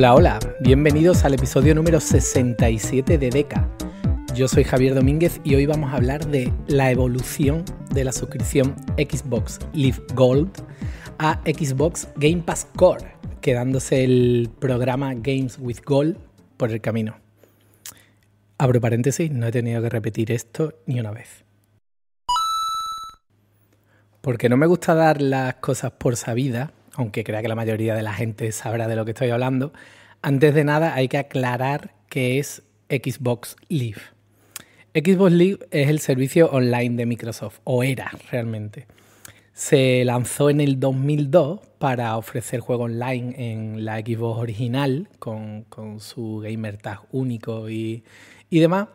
Hola, hola, bienvenidos al episodio número 67 de DECA. Yo soy Javier Domínguez y hoy vamos a hablar de la evolución de la suscripción Xbox Live Gold a Xbox Game Pass Core, quedándose el programa Games with Gold por el camino. Abro paréntesis, no he tenido que repetir esto ni una vez. Porque no me gusta dar las cosas por sabidas, aunque crea que la mayoría de la gente sabrá de lo que estoy hablando, antes de nada hay que aclarar qué es Xbox Live. Xbox Live es el servicio online de Microsoft, o era realmente. Se lanzó en el 2002 para ofrecer juego online en la Xbox original, con, su gamer tag único y, y demás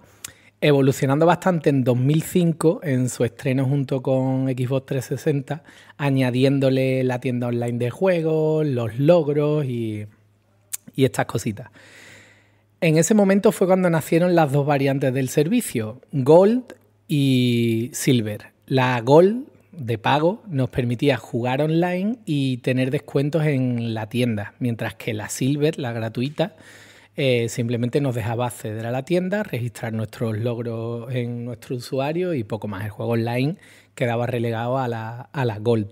evolucionando bastante en 2005 en su estreno junto con Xbox 360, añadiéndole la tienda online de juegos, los logros y, y estas cositas. En ese momento fue cuando nacieron las dos variantes del servicio, Gold y Silver. La Gold de pago nos permitía jugar online y tener descuentos en la tienda, mientras que la Silver, la gratuita, eh, simplemente nos dejaba acceder a la tienda, registrar nuestros logros en nuestro usuario y poco más. El juego online quedaba relegado a la, Gold.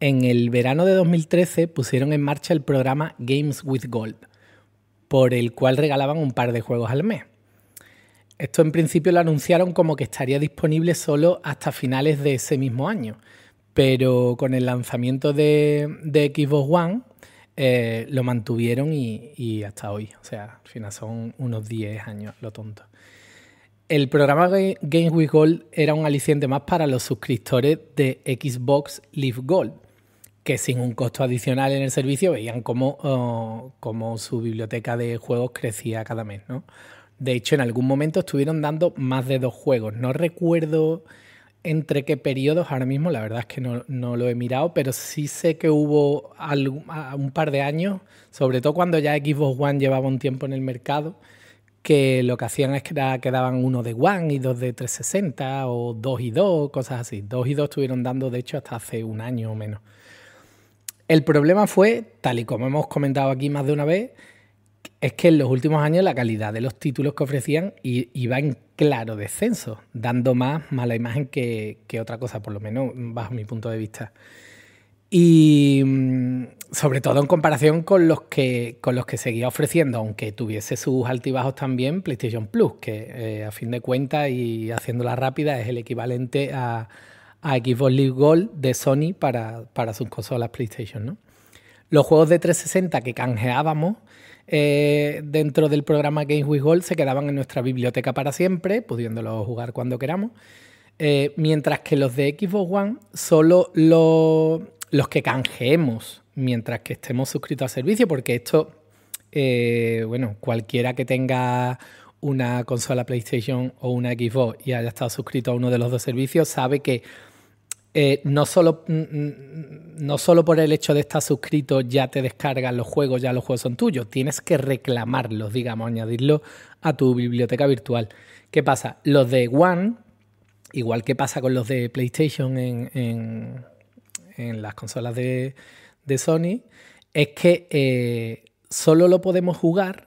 En el verano de 2013 pusieron en marcha el programa Games with Gold, por el cual regalaban un par de juegos al mes. Esto en principio lo anunciaron como que estaría disponible solo hasta finales de ese mismo año, pero con el lanzamiento de, de Xbox One eh, lo mantuvieron y, hasta hoy. O sea, al final son unos 10 años, lo tonto. El programa Game with Gold era un aliciente más para los suscriptores de Xbox Live Gold, que sin un costo adicional en el servicio veían cómo, oh, su biblioteca de juegos crecía cada mes. De hecho, en algún momento estuvieron dando más de dos juegos. No recuerdo entre qué periodos ahora mismo, la verdad es que no, no lo he mirado, pero sí sé que hubo un par de años, sobre todo cuando ya Xbox One llevaba un tiempo en el mercado, que lo que hacían es que quedaban uno de One y dos de 360 o dos y dos, cosas así. Dos y dos estuvieron dando, de hecho, hasta hace un año o menos. El problema fue, tal y como hemos comentado aquí más de una vez, es que en los últimos años la calidad de los títulos que ofrecían iba en claro descenso, dando más mala imagen que, otra cosa, por lo menos bajo mi punto de vista. Y mm, sobre todo en comparación con los que, con los que seguía ofreciendo, aunque tuviese sus altibajos también, PlayStation Plus, que eh, a fin de cuentas y haciéndola rápida es el equivalente a, a Xbox Live Gold de Sony para, sus consolas PlayStation. Los juegos de 360 que canjeábamos eh, dentro del programa Games with Gold se quedaban en nuestra biblioteca para siempre, pudiéndolo jugar cuando queramos. Eh, mientras que los de Xbox One, solo los que canjeemos mientras que estemos suscritos al servicio, porque esto, eh, bueno, cualquiera que tenga una consola PlayStation o una Xbox y haya estado suscrito a uno de los dos servicios sabe que eh, no, solo, mm, mm, no por el hecho de estar suscrito ya te descargan los juegos, ya los juegos son tuyos, tienes que reclamarlos, digamos, añadirlo a tu biblioteca virtual. ¿Qué pasa? Los de One, igual que pasa con los de PlayStation en, en, las consolas de, Sony, es que eh, solo lo podemos jugar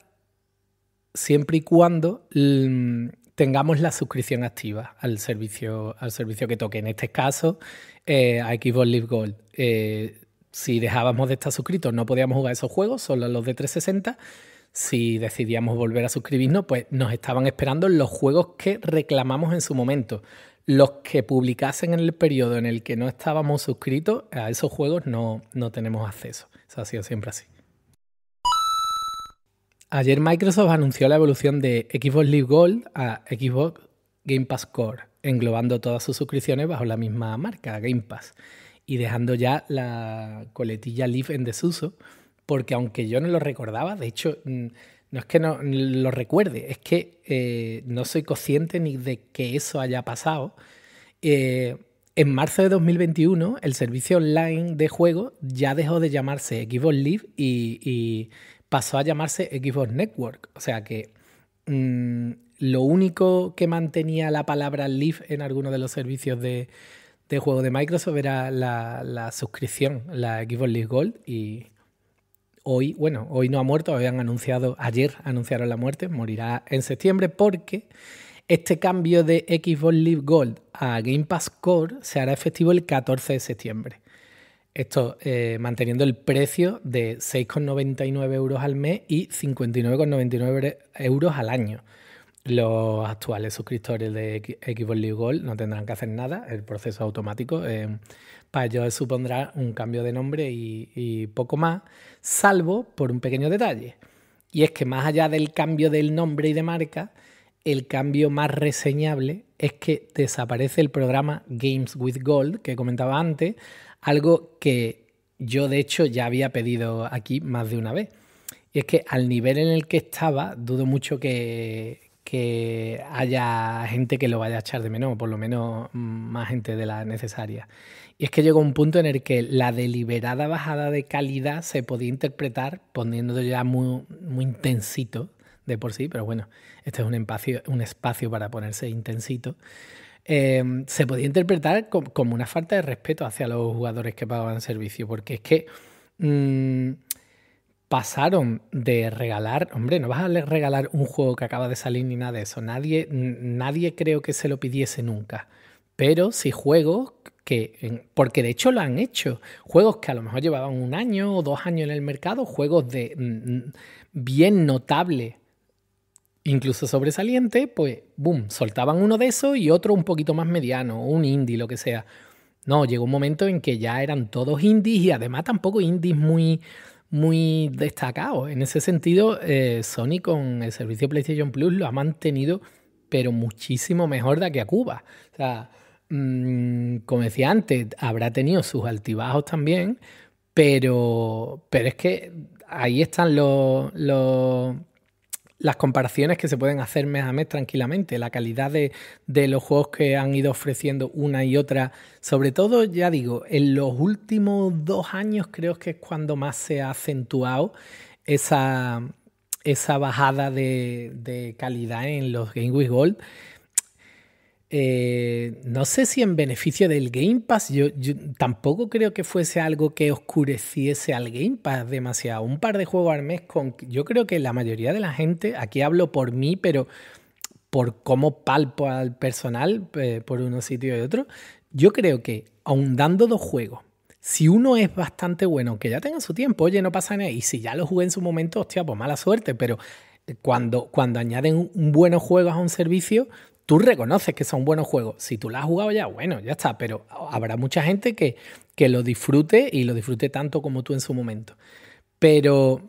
siempre y cuando mm, tengamos la suscripción activa al servicio, al servicio que toque. En este caso, eh, a Xbox Live Gold. Eh, si dejábamos de estar suscritos, no podíamos jugar esos juegos, solo los de 360. Si decidíamos volver a suscribirnos, pues nos estaban esperando los juegos que reclamamos en su momento. Los que publicasen en el periodo en el que no estábamos suscritos, a esos juegos no, no tenemos acceso. Eso ha sido siempre así. Ayer Microsoft anunció la evolución de Xbox Live Gold a Xbox Game Pass Core, englobando todas sus suscripciones bajo la misma marca, Game Pass, y dejando ya la coletilla Live en desuso, porque aunque yo no lo recordaba, de hecho, mm, no es que no mm, lo recuerde, es que eh, no soy consciente ni de que eso haya pasado. Eh, en marzo de 2021, el servicio online de juego ya dejó de llamarse Xbox Live y pasó a llamarse Xbox Network. O sea que mm, lo único que mantenía la palabra Live en alguno de los servicios de, juego de Microsoft era la, suscripción, la Xbox Live Gold. Y hoy, bueno, hoy no ha muerto, habían anunciado, ayer anunciaron la muerte, morirá en septiembre porque este cambio de Xbox Live Gold a Game Pass Core se hará efectivo el 14 de septiembre esto eh, manteniendo el precio de 6,99 euros al mes y 59,99 euros al año. Los actuales suscriptores de Xbox Live Gold no tendrán que hacer nada, el proceso automático. Eh, para ellos supondrá un cambio de nombre y, y poco más, salvo por un pequeño detalle. Y es que más allá del cambio del nombre y de marca, el cambio más reseñable es que desaparece el programa Games with Gold que comentaba antes, algo que yo de hecho ya había pedido aquí más de una vez. Y es que al nivel en el que estaba, dudo mucho que, haya gente que lo vaya a echar de menos, o por lo menos más gente de la necesaria. Y es que llegó un punto en el que la deliberada bajada de calidad se podía interpretar poniéndolo ya muy, muy intensito de por sí, pero bueno, este es un espacio, un espacio para ponerse intensito. Em, se podía interpretar como una falta de respeto hacia los jugadores que pagaban servicio, porque es que mm, pasaron de regalar, hombre, no vas a regalar un juego que acaba de salir ni nada de eso, nadie, nadie creo que se lo pidiese nunca, pero si juegos que, porque de hecho lo han hecho, juegos que a lo mejor llevaban un año o dos años en el mercado, juegos de bien notable incluso sobresaliente, pues, boom, soltaban uno de esos y otro un poquito más mediano, un indie, lo que sea. No, llegó un momento en que ya eran todos indies y además tampoco indies muy, muy destacados. En ese sentido, eh, Sony con el servicio PlayStation Plus lo ha mantenido, pero muchísimo mejor de aquí a Cuba. O sea, mm, como decía antes, habrá tenido sus altibajos también, pero, pero es que ahí están los las comparaciones que se pueden hacer mes a mes tranquilamente, la calidad de, los juegos que han ido ofreciendo una y otra, sobre todo, ya digo, en los últimos dos años creo que es cuando más se ha acentuado esa, esa bajada de, calidad en los Game Gold. Eh, no sé si en beneficio del Game Pass, yo, tampoco creo que fuese algo que oscureciese al Game Pass demasiado. Un par de juegos al mes con... Yo creo que la mayoría de la gente, aquí hablo por mí, pero por cómo palpo al personal eh, por uno sitio y otro, yo creo que ahondando dando dos juegos, si uno es bastante bueno, aunque ya tenga su tiempo, oye, no pasa nada, y si ya lo jugué en su momento, hostia, pues mala suerte, pero cuando, cuando añaden buenos juegos a un servicio, tú reconoces que son buenos juegos. Si tú la has jugado ya, bueno, ya está, pero habrá mucha gente que, lo disfrute y lo disfrute tanto como tú en su momento. Pero,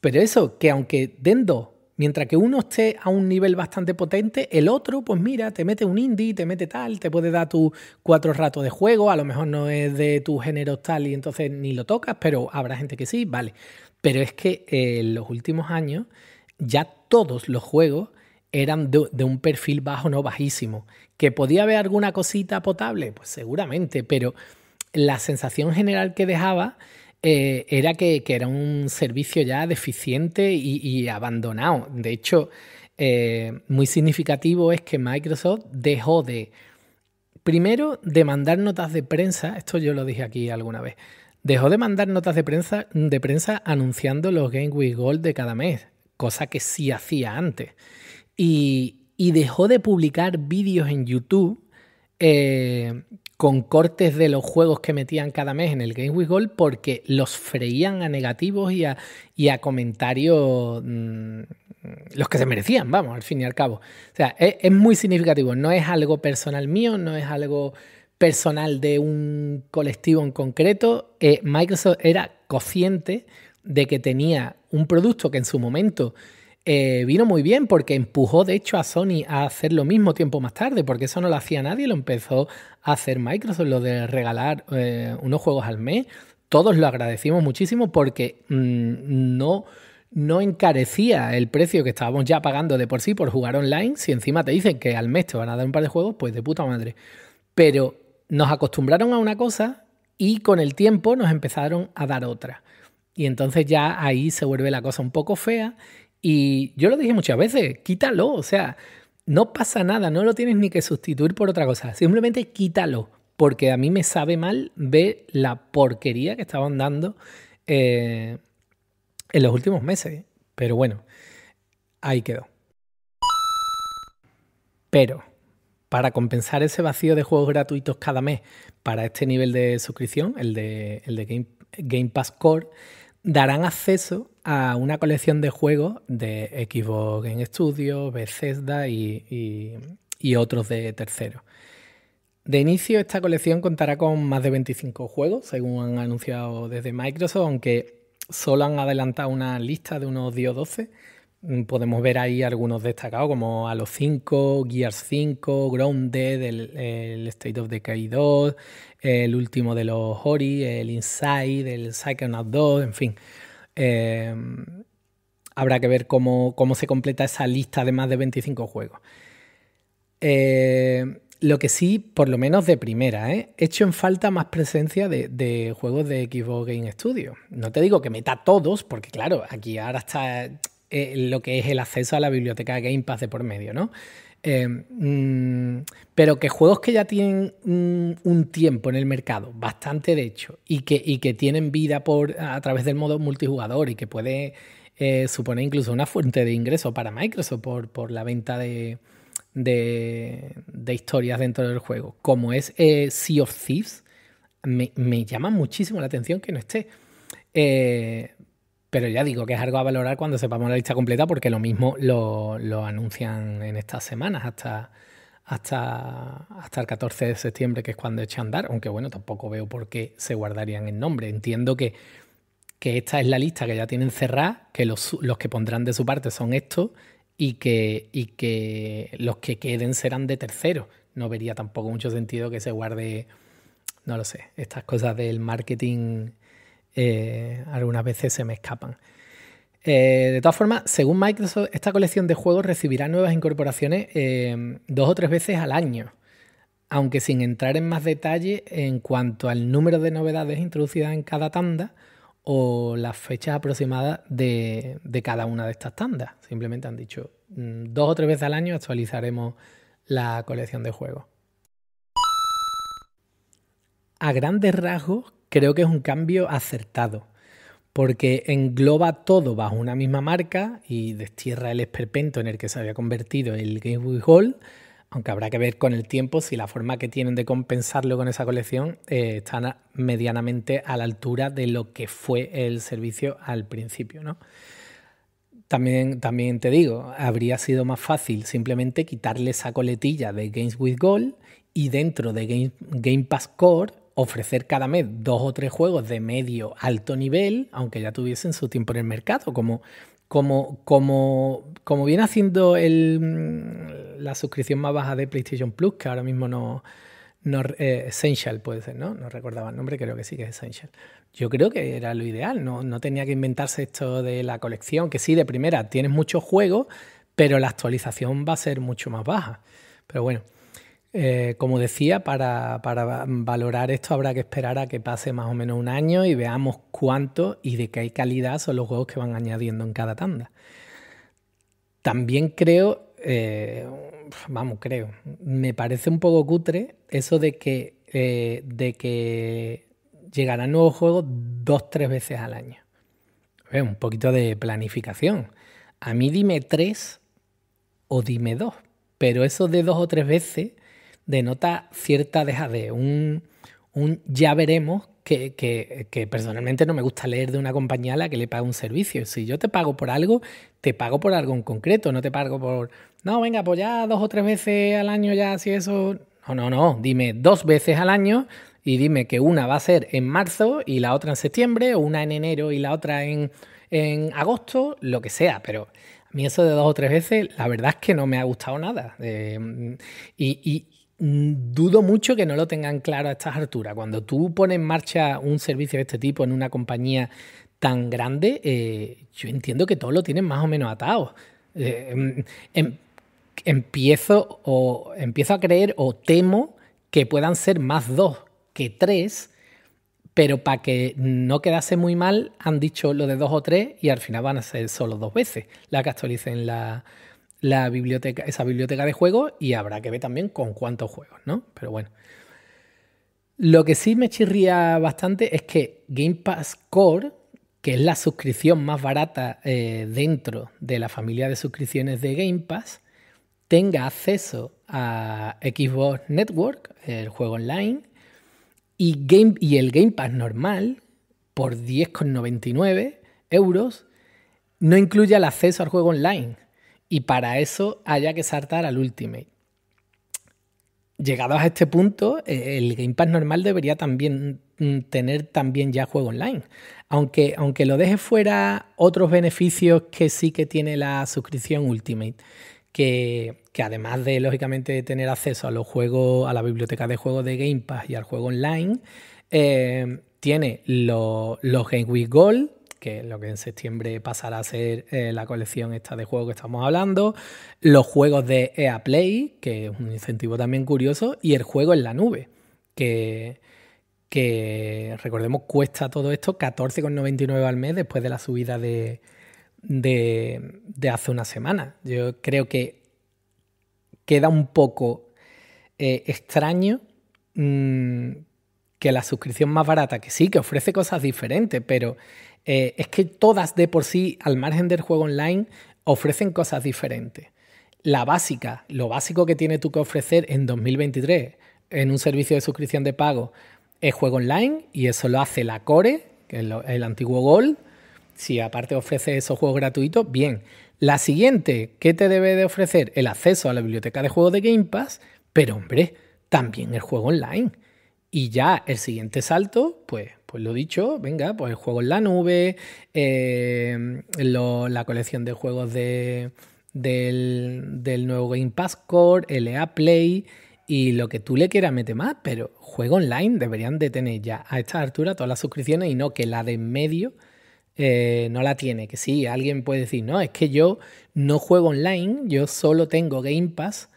pero eso, que aunque den dos, mientras que uno esté a un nivel bastante potente, el otro, pues mira, te mete un indie, te mete tal, te puede dar tus cuatro ratos de juego, a lo mejor no es de tu género tal y entonces ni lo tocas, pero habrá gente que sí, vale. Pero es que eh, en los últimos años ya todos los juegos eran de, un perfil bajo, no bajísimo. ¿Que podía haber alguna cosita potable? Pues seguramente, pero la sensación general que dejaba eh, era que, era un servicio ya deficiente y, abandonado. De hecho, eh, muy significativo es que Microsoft dejó de, primero, de mandar notas de prensa, esto yo lo dije aquí alguna vez, dejó de mandar notas de prensa, de prensa anunciando los Game Week Gold de cada mes, cosa que sí hacía antes y, dejó de publicar vídeos en YouTube eh, con cortes de los juegos que metían cada mes en el Game Week Gold porque los freían a negativos y a, comentarios mm, los que se merecían, vamos, al fin y al cabo. O sea, es, muy significativo, no es algo personal mío, no es algo personal de un colectivo en concreto. Eh, Microsoft era consciente de que tenía un producto que en su momento eh, vino muy bien porque empujó de hecho a Sony a hacer lo mismo tiempo más tarde, porque eso no lo hacía nadie, lo empezó a hacer Microsoft, lo de regalar eh, unos juegos al mes. Todos lo agradecimos muchísimo porque mm, no, no encarecía el precio que estábamos ya pagando de por sí por jugar online. Si encima te dicen que al mes te van a dar un par de juegos, pues de puta madre. Pero nos acostumbraron a una cosa y con el tiempo nos empezaron a dar otra. Y entonces ya ahí se vuelve la cosa un poco fea y yo lo dije muchas veces, quítalo, o sea, no pasa nada, no lo tienes ni que sustituir por otra cosa, simplemente quítalo, porque a mí me sabe mal ver la porquería que estaban dando eh, en los últimos meses. Pero bueno, ahí quedó. Pero para compensar ese vacío de juegos gratuitos cada mes para este nivel de suscripción, el de, Game Pass Core, darán acceso a una colección de juegos de Xbox Game Studio, Bethesda y, y otros de terceros. De inicio, esta colección contará con más de 25 juegos, según han anunciado desde Microsoft, aunque solo han adelantado una lista de unos 10 o 12 podemos ver ahí algunos destacados como los 5, Gears 5, Grounded, el, State of Decay 2, el último de los Hori, el Inside, el Psychonauts 2, en fin. Eh, habrá que ver cómo, se completa esa lista de más de 25 juegos. Eh, lo que sí, por lo menos de primera, he ¿eh? hecho en falta más presencia de, de, juegos de Xbox Game Studio. No te digo que meta todos, porque claro, aquí ahora está eh, lo que es el acceso a la biblioteca de Game Pass de por medio, ¿no? Eh, mm, pero que juegos que ya tienen un tiempo en el mercado, bastante de hecho, y que, que tienen vida por, a través del modo multijugador y que puede eh, suponer incluso una fuente de ingreso para Microsoft por, por la venta de, historias dentro del juego, como es Sea of Thieves, me, me, llama muchísimo la atención que no esté. Pero ya digo que es algo a valorar cuando sepamos la lista completa, porque lo mismo lo, anuncian en estas semanas hasta, hasta, hasta el 14 de septiembre, que es cuando echan a andar. Aunque bueno, tampoco veo por qué se guardarían el nombre. Entiendo que, esta es la lista que ya tienen cerrada, que los, que pondrán de su parte son estos y que, y que los que queden serán de tercero. No vería tampoco mucho sentido que se guarde, no lo sé, estas cosas del marketing eh, algunas veces se me escapan. Eh, de todas formas, según Microsoft, esta colección de juegos recibirá nuevas incorporaciones eh, dos o tres veces al año, aunque sin entrar en más detalle en cuanto al número de novedades introducidas en cada tanda o las fechas aproximadas de, de cada una de estas tandas. Simplemente han dicho mm, dos o tres veces al año actualizaremos la colección de juegos. A grandes rasgos, creo que es un cambio acertado, porque engloba todo bajo una misma marca y destierra el esperpento en el que se había convertido el Game With Gold, aunque habrá que ver con el tiempo si la forma que tienen de compensarlo con esa colección eh, está medianamente a la altura de lo que fue el servicio al principio, También, también, te digo, habría sido más fácil simplemente quitarle esa coletilla de Games with Gold y dentro de Game, Game Pass Core ofrecer cada mes dos o tres juegos de medio alto nivel, aunque ya tuviesen su tiempo en el mercado, como, como, como, como viene haciendo mm, la suscripción más baja de PlayStation Plus, que ahora mismo no... no eh, Essential puede ser, ¿no? No recordaba el nombre, creo que sí que es Essential. Yo creo que era lo ideal, no, no tenía que inventarse esto de la colección, que sí, de primera tienes muchos juegos, pero la actualización va a ser mucho más baja. Pero bueno, eh, como decía, para, valorar esto habrá que esperar a que pase más o menos un año y veamos cuánto y de qué calidad son los juegos que van añadiendo en cada tanda. También creo, eh, vamos, creo, me parece un poco cutre eso de que, eh, de que llegarán nuevos juegos dos, tres veces al año. un poquito de planificación. A mí dime tres o dime dos, pero eso de dos o tres veces denota cierta dejadez, un, un ya veremos que, personalmente no me gusta leer de una compañía a la que le paga un servicio. Si yo te pago por algo, te pago por algo en concreto, no te pago por, no, venga, pues ya dos o tres veces al año ya, así eso... No, no, no, dime dos veces al año y dime que una va a ser en marzo y la otra en septiembre, o una en enero y la otra en, en agosto, lo que sea, pero a mí eso de dos o tres veces, la verdad es que no me ha gustado nada. Eh, y Mm, dudo mucho que no lo tengan claro a estas alturas. Cuando tú pones en marcha un servicio de este tipo en una compañía tan grande, eh, yo entiendo que todos lo tienen más o menos atado. Eh, em, em, empiezo, o, empiezo a creer o temo que puedan ser más dos que tres, pero para que no quedase muy mal, han dicho lo de dos o tres y al final van a ser solo dos veces la que actualicen la, la biblioteca, esa biblioteca de juegos y habrá que ver también con cuántos juegos, ¿no? Pero bueno. Lo que sí me chirría bastante es que Game Pass Core, que es la suscripción más barata eh, dentro de la familia de suscripciones de Game Pass, tenga acceso a Xbox Network, el juego online, y, Game, y el Game Pass normal, por 10,99 euros, no incluya el acceso al juego online. Y para eso haya que saltar al Ultimate. Llegados a este punto, eh, el Game Pass normal debería también mm, tener también ya juego online. Aunque, aunque lo deje fuera, otros beneficios que sí que tiene la suscripción Ultimate, que, además de, lógicamente, tener acceso a los juegos, a la biblioteca de juegos de Game Pass y al juego online, eh, tiene los Game Week Gold, que lo que en septiembre pasará a ser eh, la colección esta de juegos que estamos hablando, los juegos de EA Play, que es un incentivo también curioso, y el juego en la nube, que, que recordemos cuesta todo esto 14,99 al mes después de la subida de, hace una semana. Yo creo que queda un poco eh, extraño mm, que la suscripción más barata, que sí, que ofrece cosas diferentes, pero eh, es que todas de por sí, al margen del juego online, ofrecen cosas diferentes. La básica, lo básico que tiene tú que ofrecer en 2023 en un servicio de suscripción de pago es juego online y eso lo hace la Core, que es el antiguo Gold. Si aparte ofrece esos juegos gratuitos, bien. La siguiente, ¿qué te debe de ofrecer? El acceso a la biblioteca de juegos de Game Pass, pero hombre, también el juego online. Y ya el siguiente salto, pues pues lo dicho, venga, pues juego en la nube, eh, la colección de juegos de, del, nuevo Game Pass Core, EA e Play y lo que tú le quieras meter más, pero juego online deberían de tener ya a esta altura todas las suscripciones y no que la de en medio eh, no la tiene. Que sí, alguien puede decir, no, es que yo no juego online, yo solo tengo Game Pass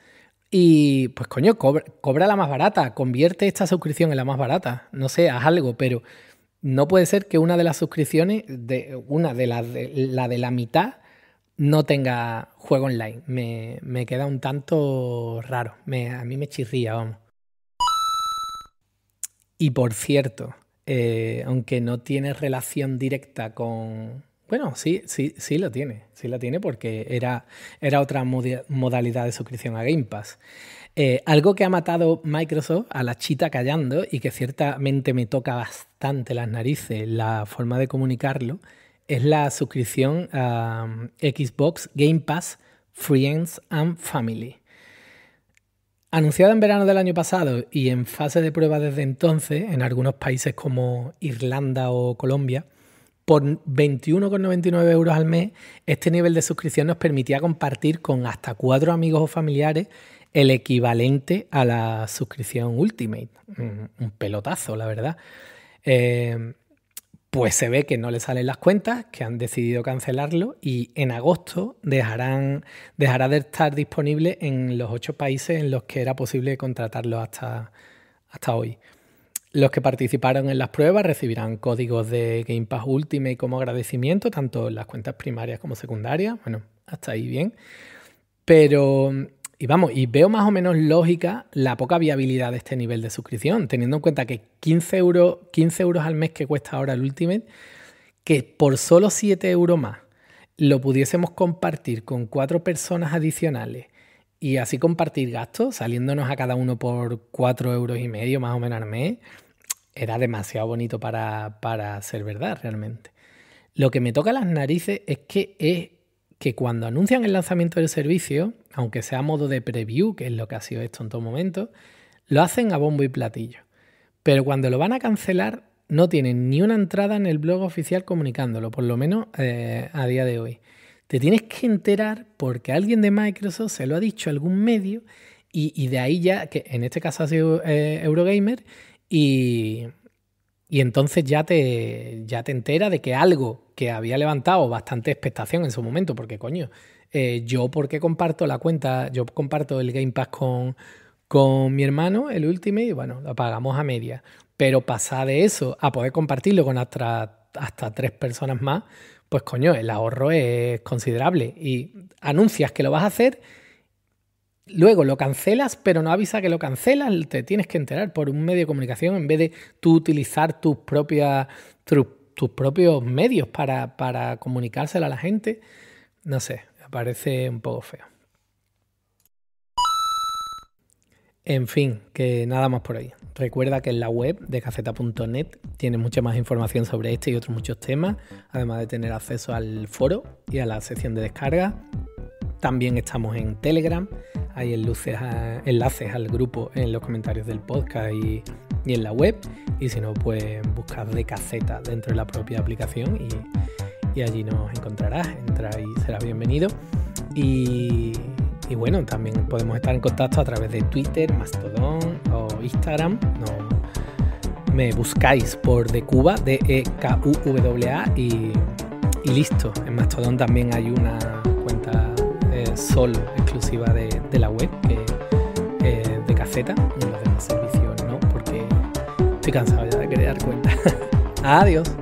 y pues coño, cobra, la más barata, convierte esta suscripción en la más barata. No sé, haz algo, pero no puede ser que una de las suscripciones, una de las de, la de la mitad, no tenga juego online. Me, queda un tanto raro. a mí me chirría, vamos. Y por cierto, eh, aunque no tiene relación directa con, bueno, sí, sí, sí lo tiene. Sí la tiene porque era, otra modalidad de suscripción a Game Pass. Eh, algo que ha matado Microsoft a la chita callando y que ciertamente me toca bastante las narices, la forma de comunicarlo, es la suscripción a um, Xbox Game Pass Friends and Family. Anunciada en verano del año pasado y en fase de prueba desde entonces en algunos países como Irlanda o Colombia, por 21,99 euros al mes, este nivel de suscripción nos permitía compartir con hasta cuatro amigos o familiares el equivalente a la suscripción Ultimate. Mm, un pelotazo, la verdad. Eh, pues se ve que no le salen las cuentas, que han decidido cancelarlo y en agosto dejará de estar disponible en los ocho países en los que era posible contratarlo hasta, hasta hoy. Los que participaron en las pruebas recibirán códigos de Game Pass Ultimate como agradecimiento, tanto en las cuentas primarias como secundarias. Bueno, hasta ahí bien. Pero, y vamos, y veo más o menos lógica la poca viabilidad de este nivel de suscripción, teniendo en cuenta que 15 euros, 15 euros al mes que cuesta ahora el Ultimate, que por solo 7 euros más lo pudiésemos compartir con cuatro personas adicionales y así compartir gastos, saliéndonos a cada uno por 4 euros y medio más o menos al mes era demasiado bonito para, ser verdad realmente. Lo que me toca las narices es que es que cuando anuncian el lanzamiento del servicio, aunque sea a modo de preview, que es lo que ha sido esto en todo momento, lo hacen a bombo y platillo. Pero cuando lo van a cancelar, no tienen ni una entrada en el blog oficial comunicándolo, por lo menos eh, a día de hoy. Te tienes que enterar porque alguien de Microsoft se lo ha dicho a algún medio y, de ahí ya, que en este caso ha sido eh, Eurogamer, y, entonces ya te, ya te entera de que algo que había levantado bastante expectación en su momento, porque coño, eh, yo porque comparto la cuenta, yo comparto el Game Pass con, mi hermano, el Ultimate, y bueno, lo pagamos a media. Pero pasar de eso a poder compartirlo con hasta, hasta tres personas más, pues coño, el ahorro es considerable. Y anuncias que lo vas a hacer Luego lo cancelas, pero no avisa que lo cancelas, te tienes que enterar por un medio de comunicación en vez de tú utilizar tus, propios medios para, para comunicárselo a la gente. No sé, me parece un poco feo. En fin, que nada más por ahí. Recuerda que en la web de caceta.net tienes mucha más información sobre este y otros muchos temas, además de tener acceso al foro y a la sección de descarga. También estamos en Telegram, hay enlaces al grupo en los comentarios del podcast y, en la web. Y si no, pues buscad de caseta dentro de la propia aplicación y, allí nos encontrarás. Entra y serás bienvenido. Y, bueno, también podemos estar en contacto a través de Twitter, Mastodon o Instagram. No, me buscáis por de Cuba, de E-K-U-W-A y, y listo. En Mastodon también hay una solo exclusiva de, la web, eh, de caseta, y en los demás servicios no, porque estoy cansado ya de crear cuenta Adiós.